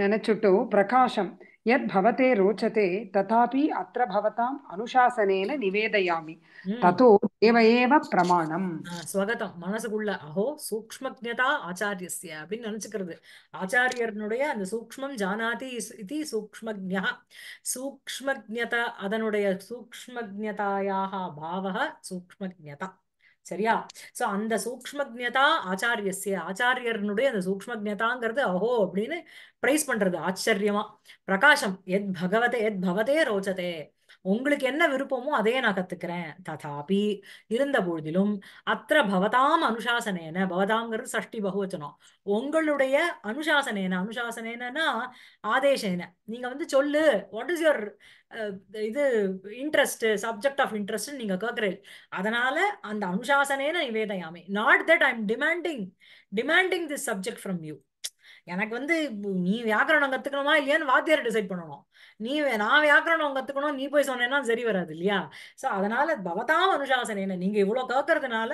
நினைச்சுட்டு பிரகாஷம் यद् भवते रोचते तथापि अत्र भवताम् अनुशासनेन निवेदयामि ततो देव एव பிரமாணம் ஸ்வகதம் மனசுக்குள்ள அஹோ சூக்மஜதா ஆச்சாரியஸ்ய அப்படின்னு நினைச்சுக்கிறது ஆச்சாரியனுடைய அந்த சூக்மம் ஜானாதி இது சூக்மஜா சூக்மஜதா அதனுடைய சூக்மஜதாயாக பாவக சூக்மஜதா சரியா சோ அந்த சூக்மஜதா ஆச்சாரியசிய ஆச்சாரியனுடைய அந்த சூக்மஜதாங்கிறது அஹோ அப்படின்னு பிரைஸ் பண்றது ஆச்சரியமா பிரகாசம் எத் பகவதே எத் பவதே ரோச்சதே உங்களுக்கு என்ன விருப்பமோ அதையே நான் கத்துக்கிறேன் ததாபி இருந்த பொழுதிலும் அத்த பவதாம் அனுசாசனேன பவதாங்கிறது சஷ்டி பகுவச்சனம் உங்களுடைய அனுசாசனேன அனுசாசனேனா ஆதேசேன நீங்க வந்து சொல்லு வாட் இஸ் யுவர் இது இன்ட்ரெஸ்ட் சப்ஜெக்ட் ஆஃப் இன்ட்ரெஸ்ட் நீங்க கேட்கறீங்க அதனால அந்த அனுசாசனேன நிவேதையாமே not that I'm demanding demanding this subject from you எனக்கு வந்து நீ வியாக்கரணம் கத்துக்கணுமா இல்லையான்னு வாத்தியார் டிசைட் பண்ணணும் நீ நான் வியாக்கரணம் கத்துக்கணும் நீ போய் சொன்னேன்னா சரி வராது இல்லையா ஸோ அதனால பவதாம் என்ன நீங்க இவ்வளோ கேட்கறதுனால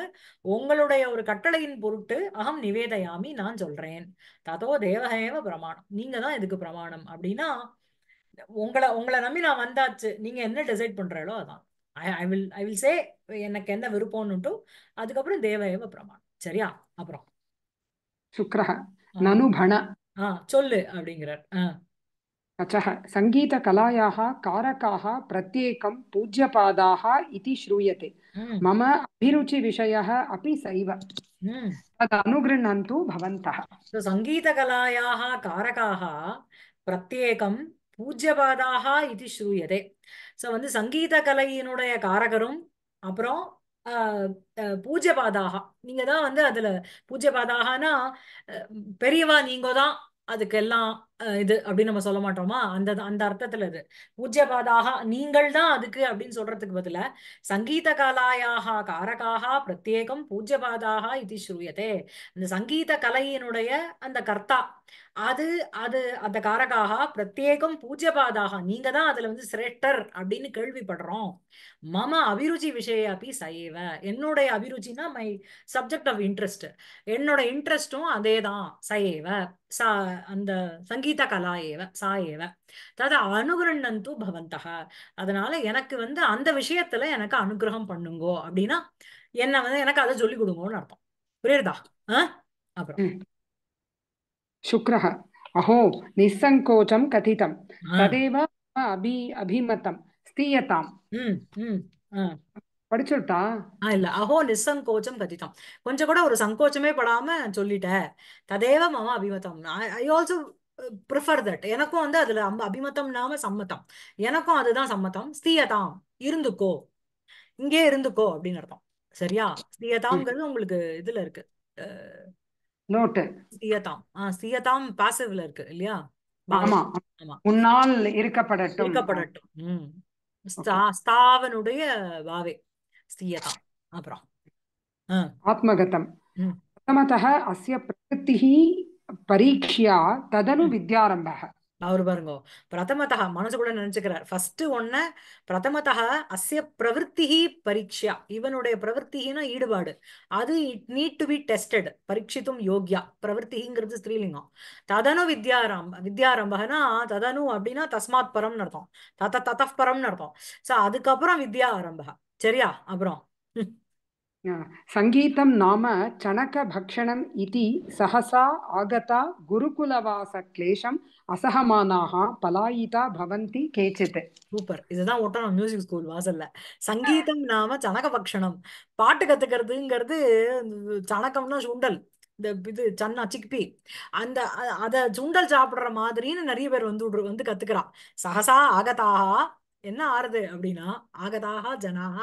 உங்களுடைய ஒரு கட்டளையின் பொருட்டு அகம் நிவேதையாமி நான் சொல்றேன் ததோ தேவகேவ பிரமாணம் நீங்கதான் தான் இதுக்கு பிரமாணம் அப்படின்னா உங்களை உங்களை நம்பி நான் வந்தாச்சு நீங்க என்ன டிசைட் பண்றாலோ அதான் ஐ I will I will say எனக்கு என்ன விருப்பம்னுட்டு அதுக்கப்புறம் தேவகேவ பிரமாணம் சரியா அப்புறம் சுக்ரஹ நனு ஆ சொல்லு அப்படிங்கிறார் ஆஹ் अचः सङ्गीतकलायाः कारकाः प्रत्येकं पूज्यपादाः इति श्रूयते मम अभिरुचिविषयः अपि सैव तदनुगृह्णन्तु भवन्तः सङ्गीतकलायाः कारकाः பிரத்யேகம் பூஜ்யபாதாகா இது ஸ்ரூயதே ஸோ வந்து சங்கீத கலையினுடைய காரகரும் அப்புறம் பூஜ்யபாதாகா நீங்க தான் வந்து அதுல பூஜ்யபாதாகனா பெரியவா நீங்க தான் அதுக்கெல்லாம் இது அப்படின்னு நம்ம சொல்ல மாட்டோமா அந்த அந்த அர்த்தத்துல இது பூஜ்யபாதாக நீங்கள் தான் அதுக்கு அப்படின்னு சொல்றதுக்கு பதில சங்கீத கலாயாக காரகாக பிரத்யேகம் பூஜ்யபாதாக இது ஸ்ரூயதே அந்த சங்கீத கலையினுடைய அந்த கர்த்தா அது அது அந்த காரகாக பிரத்யேகம் பூஜ்யபாதாக நீங்க தான் அதுல வந்து சிரேஷ்டர் அப்படின்னு கேள்விப்படுறோம் மம அபிருச்சி விஷய அப்படி சைவ என்னுடைய அபிருச்சினா மை சப்ஜெக்ட் ஆஃப் இன்ட்ரெஸ்ட் என்னோட இன்ட்ரெஸ்டும் அதே தான் சைவ சா அந்த சங்கீத சங்கீதகலா ஏவ சா ஏவ தது தூ பவந்தக அதனால எனக்கு வந்து அந்த விஷயத்துல எனக்கு அனுகிரகம் பண்ணுங்கோ அப்படின்னா என்ன வந்து எனக்கு அதை சொல்லி கொடுங்கோன்னு அர்த்தம் புரியுதா அப்புறம் சுக்ரஹ அஹோ நிசங்கோச்சம் கதிதம் ததேவ அபி அபிமதம் ஸ்தீயதாம் படிச்சுட்டா இல்ல அஹோ நிசங்கோச்சம் கதிதம் கொஞ்சம் கூட ஒரு சங்கோச்சமே படாம சொல்லிட்ட ததேவ மம அபிமதம் ஐ ஆல்சோ ப்ரிஃபர் தட் எனக்கும் வந்து அதுல அபிமத்தம் இல்லாம சம்மத்தம் எனக்கும் அதுதான் சம்மத்தம் ஸ்தீயதாம் இருந்துக்கோ இங்கே இருந்துக்கோ அப்படின்னு அர்த்தம் சரியா ஸ்தீயதாம்ங்கிறது உங்களுக்கு இதுல இருக்கு நோட்டு ஸ்தீயதாம் ஆஹ் ஸ்தீயதாம் பாசிவ்ல இருக்கு இல்லையா உன்னால் இருக்கப்படட்டும் இருக்கப்படட்டும் உம் ஸ்தாவனுடைய வாவே ஸ்தீயதாம் அப்புறம் ஆத்மகதம் பிரதமதः அஸ்ய பிரகிருத்திः பரீட்சியா ததனு வித்யாரம்பக அவர் பாருங்க பிரதமதா கூட நினைச்சுக்கிறார் ஃபர்ஸ்ட் ஒன்ன பிரதமதா அசிய பிரவருத்தி பரீட்சியா இவனுடைய பிரவருத்தினா ஈடுபாடு அது it need to be tested பரீட்சித்தும் யோக்யா பிரவருத்திங்கிறது ஸ்ரீலிங்கம் ததனு வித்யாரம் வித்யாரம்பகனா ததனு அப்படின்னா தஸ்மாத் பரம்னு நடத்தும் தத்த தத நடத்தும் சோ அதுக்கப்புறம் வித்யா ஆரம்பக சரியா அப்புறம் सङ्गीतं नाम चणकभक्षणम् इति ஆகதா குருகுலவாச கிளேஷம் அசகமானாக பலாயிதா பவந்தி கேச்சித் சூப்பர் இதுதான் ஒட்டணும் மியூசிக் ஸ்கூல் வாசல்ல சங்கீதம் நாம சனக பக்ஷணம் பாட்டு கத்துக்கிறதுங்கிறது சணக்கம்னா சுண்டல் இந்த இது சன்னா சிக்பி அந்த அதை சுண்டல் சாப்பிடுற மாதிரின்னு நிறைய பேர் வந்து வந்து கத்துக்கிறான் சகசா ஆகதாகா என்ன ஆறுது அப்படின்னா ஆகதாக ஜனாக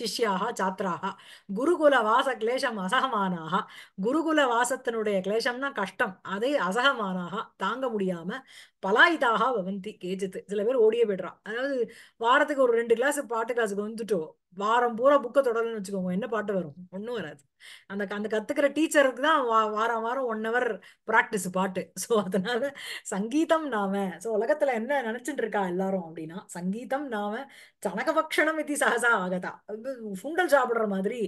சிஷ்யாக சாத்திராக குருகுல வாச கிளேஷம் அசகமானாக குருகுல வாசத்தினுடைய கிளேஷம்னா கஷ்டம் அதை அசகமானாக தாங்க முடியாம பலாயிதாக வவந்தி கேஜித்து சில பேர் ஓடியே போய்டுறான் அதாவது வாரத்துக்கு ஒரு ரெண்டு கிளாஸ் பாட்டு கிளாஸுக்கு வந்துட்டோம் வாரம் பூரா புக்கை தொடரலன்னு வச்சுக்கோங்க என்ன பாட்டு வரும் ஒன்றும் வராது அந்த அந்த கத்துக்கிற டீச்சருக்கு தான் வா வாரம் வாரம் ஒன் ஹவர் ப்ராக்டிஸ் பாட்டு ஸோ அதனால சங்கீதம் நாம ஸோ உலகத்துல என்ன நினைச்சிட்டு இருக்கா எல்லாரும் அப்படின்னா சங்கீதம் நாம சனகபக்ஷணம் இது சகசா ஆகதா சுண்டல் சாப்பிடுற மாதிரி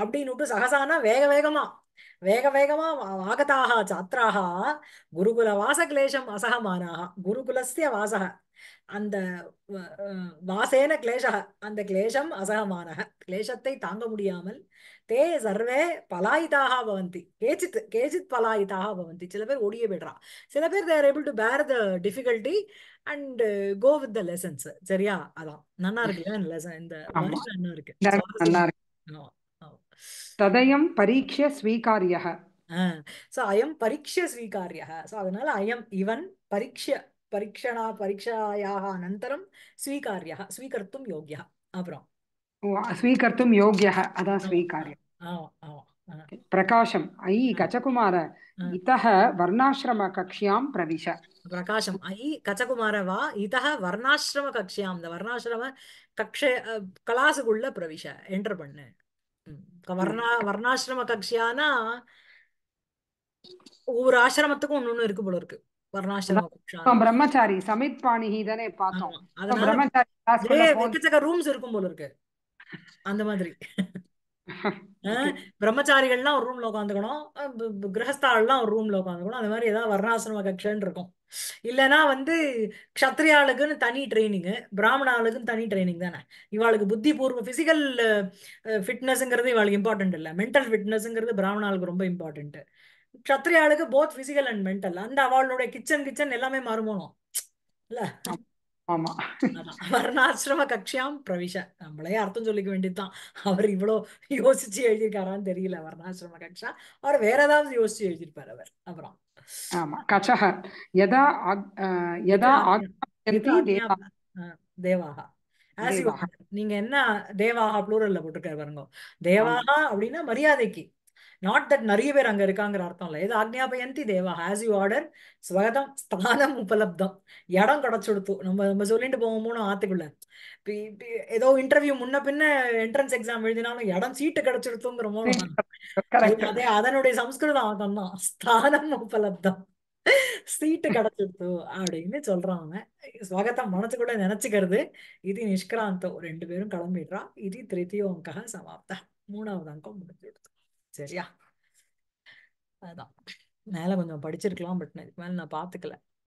அப்படின்னுட்டு சகசானா வேக வேகமா வேக வேகமா ஆகதாக சாத்திராக குருகுல வாச கிளேஷம் அசகமானாக குருகுலஸ்திய வாசக அந்த வாசேன கிளேஷ அந்த கிளேஷம் அசகமான கிளேஷத்தை தாங்க முடியாமல் தே சர்வே பலாயிதாக பவந்தி கேச்சித் கேச்சித் பலாயிதாக பவந்தி சில பேர் ஒடிய போய்டுறா சில பேர் தேர் able to bear the difficulty and go with the lessons சரியா அதான் நன்னா இருக்கு இந்த லெசன் இந்த நல்லா இருக்கு நல்லா இருக்கு ததயம் பரீட்ச ஸ்வீகாரியக ஸோ அயம் பரீட்ச ஸ்வீகாரியக ஸோ அதனால அயம் இவன் பரீட்ச பரீक्षणा परीक्षायाः अनन्तरं स्वीकार्यः स्वीकर्तुं योग्यः अपरं स्वीकर्तुं योग्यः अतः स्वीकार्यः प्रकाशम् अयि कचकुमार इतः वर्णाश्रमकक्ष्यां प्रविश प्रकाशम् अयि कचकुमार वा इतः वर्णाश्रमकक्ष्यां वर्णाश्रमकक्षे कलासुगुள்ள प्रविश एण्टर् பண்ணு வர்ணா வர்ணாசிரம கக்ஷியானா ஒவ்வொரு ஆசிரமத்துக்கும் ஒன்று ஒன்று இருக்கு போல இருக்கு பிரம்மச்சாரி சமித் பாணிஹி தானே பார்த்தோம் ரூம்ஸ் இருக்கும் போல இருக்கு அந்த மாதிரி பிரம்மச்சாரிகள்லாம் ஒரு ரூம்ல உட்காந்துக்கணும் கிரகஸ்தாள்லாம் ஒரு ரூம்ல உட்காந்துக்கணும் அந்த மாதிரி ஏதாவது வர்ணாசிரம கட்சன் இருக்கும் இல்லைன்னா வந்து க்ஷத்ரியாளுக்குன்னு தனி ட்ரைனிங்கு பிராமணாளுக்குன்னு தனி ட்ரைனிங் தானே இவாளுக்கு புத்தி பூர்வ பிசிக்கல் ஃபிட்னஸ்ங்கிறது இவாளுக்கு இம்பார்ட்டன்ட் இல்லை மென்டல் ஃபிட்னஸ்ங்கிறது பிராமணாளுக்கு ரொம்ப இம்பார்ட்டன்ட்டு கத்திரியாளுக்கு போத் பிசிக்கல் அண்ட் மென்டல் அந்த அவளுடைய கிச்சன் கிச்சன் எல்லாமே மாறுமோனும் இல்ல வர்ணாசிரம கட்சியாம் பிரவிஷ நம்மளே அர்த்தம் சொல்லிக்க வேண்டியதுதான் அவர் இவ்வளவு யோசிச்சு எழுதியிருக்காரான்னு தெரியல வர்ணாசிரம கட்சா அவர் வேற ஏதாவது யோசிச்சு எழுதியிருப்பார் அவர் அப்புறம் ஆமா கச்சக யதா யதா தேவாகா நீங்க என்ன தேவாகா ப்ளூரல்ல போட்டிருக்காரு பாருங்க தேவாகா அப்படின்னா மரியாதைக்கு நாட் தட் நிறைய பேர் அங்க இருக்காங்கிற அர்த்தம் இல்லை இது அக்னியாபயந்தி தேவா ஹாஸ் யூ ஆர்டர் ஸ்வகதம் ஸ்தானம் உபலப்தம் இடம் கிடச்சுடுத்து நம்ம நம்ம சொல்லிட்டு போவோமோன்னு ஆத்துக்குள்ள ஏதோ இன்டர்வியூ முன்ன பின்ன என்ட்ரன்ஸ் எக்ஸாம் எழுதினாலும் இடம் சீட்டு மூலம் அதே அதனுடைய சம்ஸ்கிருதம் ஆகம் தான் ஸ்தானம் உபலப்தம் சீட்டு கிடைச்சிடுத்து அப்படின்னு சொல்றான் ஸ்வகதம் மனசுக்குள்ள நினைச்சுக்கிறது இது நிஷ்கிராந்தோ ரெண்டு பேரும் கிளம்பிடுறான் இது திருத்தியோங்க சமாப்தா மூணாவது அங்கம் முடிஞ்சுடுத்து சரியா அதுதான் மேலே கொஞ்சம் படிச்சிருக்கலாம் பட் மேலே நான் பார்த்துக்கல